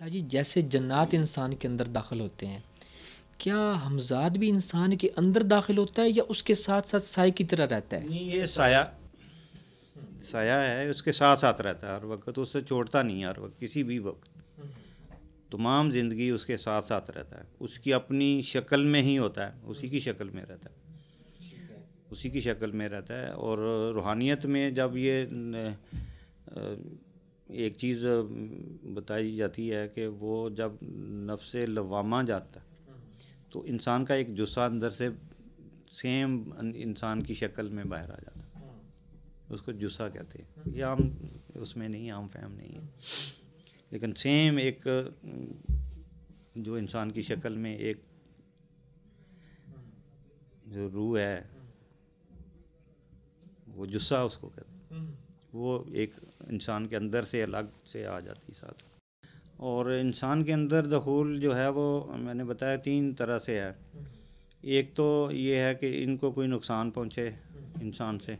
अच्छा जी जैसे जन्नात इंसान के अंदर दाखिल होते हैं क्या हमजाद भी इंसान के अंदर दाखिल होता है या उसके साथ साथ साय की तरह रहता है नहीं ये साया साया है उसके साथ साथ रहता है हर वक्त उससे छोड़ता नहीं हर वक्त किसी भी वक्त तमाम ज़िंदगी उसके साथ साथ रहता है उसकी अपनी शक्ल में ही होता है उसी की शक्ल में रहता है उसी की शक्ल में रहता है और रूहानियत में जब ये एक चीज़ बताई जाती है कि वो जब नफ्स लवामा जाता तो इंसान का एक जुस्सा अंदर से सेम इंसान की शक्ल में बाहर आ जाता उसको जुस्सा कहते हैं ये आम उसमें नहीं आम फैम नहीं है लेकिन सेम एक जो इंसान की शक्ल में एक जो रूह है वो जुस्सा उसको कहते हैं वो एक इंसान के अंदर से अलग से आ जाती साथ और इंसान के अंदर दखूल जो है वो मैंने बताया तीन तरह से है एक तो ये है कि इनको कोई नुकसान पहुँचे इंसान से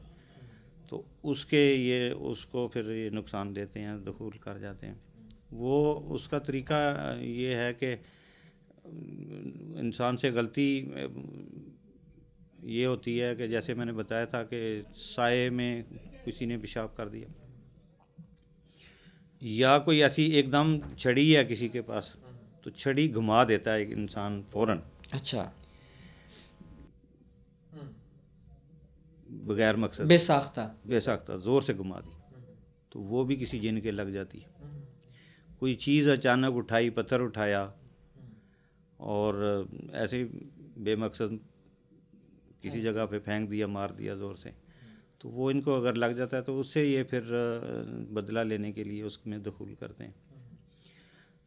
तो उसके ये उसको फिर ये नुकसान देते हैं दखूल कर जाते हैं वो उसका तरीका ये है कि इंसान से गलती ये होती है कि जैसे मैंने बताया था कि साय में किसी ने पेशाब कर दिया या कोई ऐसी एकदम छड़ी है किसी के पास तो छड़ी घुमा देता है एक इंसान फौरन अच्छा बगैर मकसद बेसाख्ता बेसाख्ता ज़ोर से घुमा दी तो वो भी किसी जिन के लग जाती है कोई चीज़ अचानक उठाई पत्थर उठाया और ऐसे बेमकसद किसी जगह पे फेंक दिया मार दिया ज़ोर से तो वो इनको अगर लग जाता है तो उससे ये फिर बदला लेने के लिए उसमें दखूल करते हैं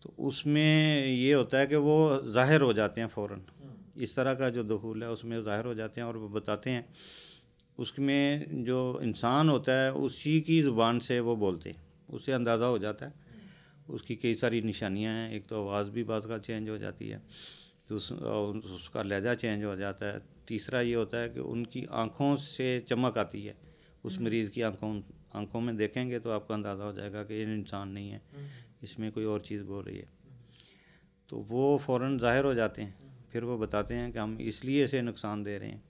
तो उसमें ये होता है कि वो ज़ाहिर हो जाते हैं फ़ौर हम्म। इस तरह का जो दखूल है उसमें ज़ाहिर हो जाते हैं और वो बताते हैं उसमें जो इंसान होता है उसी की ज़ुबान से वो बोलते हैं उससे अंदाज़ा हो जाता है हम्म। उसकी कई सारी निशानियाँ हैं एक तो आवाज़ भी बात का चेंज हो जाती है तो उस, उसका लहजा चेंज हो जाता है तीसरा ये होता है कि उनकी आँखों से चमक आती है उस हम्म। मरीज़ की आँखों आँखों में देखेंगे तो आपका अंदाज़ा हो जाएगा कि ये इंसान नहीं है हम्म। इसमें कोई और चीज़ बोल रही है तो वो फ़ौर ज़ाहिर हो जाते हैं हम्म। फिर वो बताते हैं कि हम इसलिए इसे नुकसान दे रहे हैं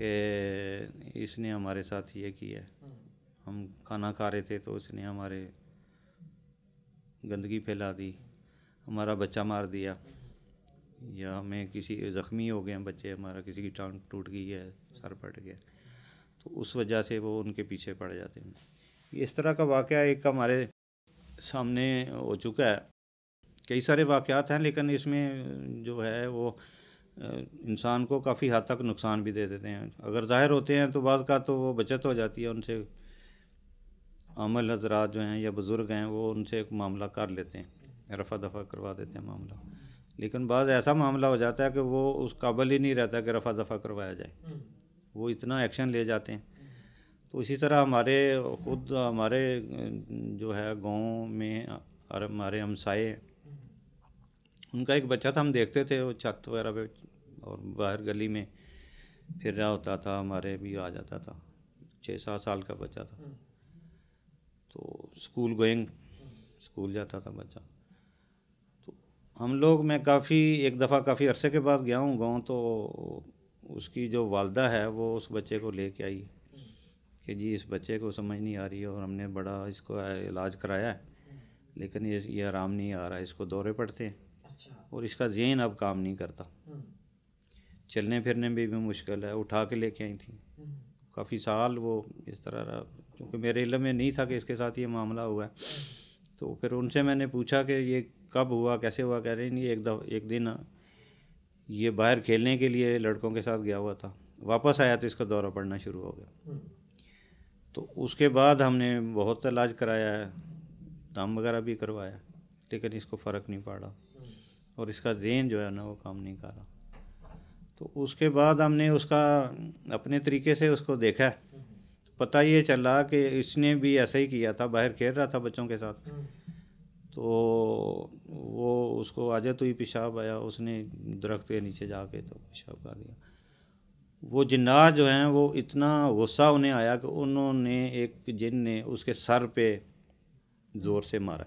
कि इसने हमारे साथ ये किया है हम खाना खा रहे थे तो इसने हमारे गंदगी फैला दी हमारा बच्चा मार दिया या हमें किसी ज़ख्मी हो गए हैं बच्चे हमारा किसी की टांग टूट गई है सर फट गया तो उस वजह से वो उनके पीछे पड़ जाते हैं इस तरह का वाक़ एक हमारे सामने हो चुका है कई सारे वाक़ात हैं लेकिन इसमें जो है वो इंसान को काफ़ी हद तक नुकसान भी दे देते हैं अगर ज़ाहिर होते हैं तो बाद का तो वो बचत हो जाती है उनसे अमल हजरात जो हैं या बुज़ुर्ग हैं वो उनसे एक मामला कर लेते हैं रफ़ा दफ़ा करवा देते हैं मामला लेकिन बाद ऐसा मामला हो जाता है कि वो उस काबल ही नहीं रहता कि रफ़ा दफ़ा करवाया जाए हम्म। वो इतना एक्शन ले जाते हैं हम्म। तो इसी तरह हमारे ख़ुद हमारे जो है गाँव में और हमारे हमसाए हम्म। उनका एक बच्चा था हम देखते थे वो छत वगैरह पे और बाहर गली में फिर रहा होता था हमारे भी आ जाता था छः सात साल का बच्चा था तो स्कूल गोइंग स्कूल जाता था बच्चा हम लोग मैं काफ़ी एक दफ़ा काफ़ी अरसे के बाद गया हूँ गाँव तो उसकी जो वालदा है वो उस बच्चे को ले के आई कि जी इस बच्चे को समझ नहीं आ रही है और हमने बड़ा इसको इलाज कराया है लेकिन ये ये आराम नहीं आ रहा इसको दौरे पड़ते हैं अच्छा। और इसका जहन अब काम नहीं करता हम्म। चलने फिरने में भी, भी मुश्किल है उठा के लेके आई थी हम्म। काफ़ी साल वो इस तरह रहा क्योंकि मेरे इलम में नहीं था कि इसके साथ ये मामला हुआ है हम्म। तो फिर उनसे मैंने पूछा कि ये कब हुआ कैसे हुआ कह रहे नहीं एक दफ एक दिन ये बाहर खेलने के लिए लड़कों के साथ गया हुआ था वापस आया तो इसका दौरा पड़ना शुरू हो गया हम्म। तो उसके बाद हमने बहुत इलाज कराया है दम वगैरह भी करवाया लेकिन इसको फ़र्क नहीं पड़ा हम्म। और इसका जेन जो है ना वो काम नहीं कर रहा तो उसके बाद हमने उसका अपने तरीके से उसको देखा है पता ये चला कि इसने भी ऐसा ही किया था बाहर खेल रहा था बच्चों के साथ हम्म। तो वो उसको आज तो ही पेशाब आया उसने दरख्त के नीचे जाके तो पेशाब कर दिया वो जिन्ना जो हैं वो इतना गुस्सा उन्हें आया कि उन्होंने एक जिन ने उसके सर पे ज़ोर से मारा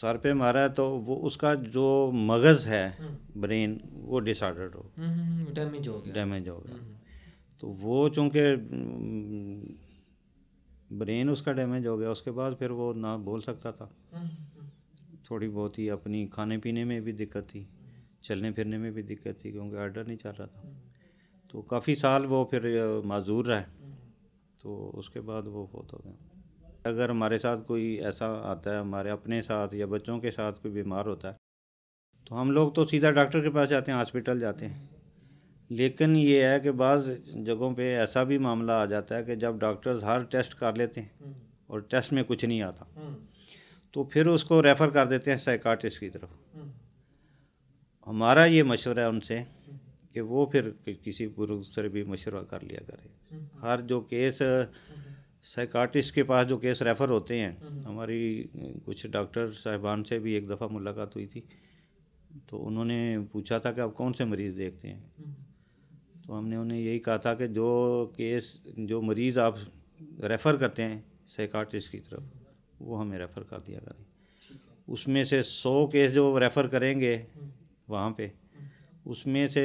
सर पे मारा तो वो उसका जो मगज़ है हम्म। ब्रेन वो डिसऑर्डर्ड हो हम्म, डैमेज हो गया डैमेज हो गया तो वो चूँकि ब्रेन उसका डैमेज हो गया उसके बाद फिर वो ना बोल सकता था थोड़ी बहुत ही अपनी खाने पीने में भी दिक्कत थी चलने फिरने में भी दिक्कत थी क्योंकि आर्डर नहीं चल रहा था तो काफ़ी साल वो फिर माजूर रहा तो उसके बाद वो बहुत हो गया अगर हमारे साथ कोई ऐसा आता है हमारे अपने साथ या बच्चों के साथ कोई बीमार होता है तो हम लोग तो सीधा डॉक्टर के पास जाते हैं हॉस्पिटल जाते हैं लेकिन ये है कि बाज़ जगहों पे ऐसा भी मामला आ जाता है कि जब डॉक्टर्स हर टेस्ट कर लेते हैं हम्म। और टेस्ट में कुछ नहीं आता हम्म। तो फिर उसको रेफ़र कर देते हैं साइकाटिस्ट की तरफ हम्म। हमारा ये मशवरा है उनसे कि वो फिर किसी बुजुर्ग से भी मशवरा कर लिया करे हर जो केस साइकाटिस्ट के पास जो केस रेफ़र होते हैं हमारी कुछ डॉक्टर साहिबान से भी एक दफ़ा मुलाकात हुई थी तो उन्होंने पूछा था कि आप कौन से मरीज़ देखते हैं तो हमने उन्हें यही कहा था कि जो केस जो मरीज़ आप रेफ़र करते हैं साइकाट्रिस्ट की तरफ वो हमें रेफ़र कर दिया करें उसमें से सौ केस जो रेफ़र करेंगे वहाँ पे उसमें से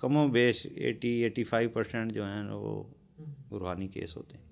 कमो बेश एटी एटी फाइव परसेंट जो हैं वो रूहानी केस होते हैं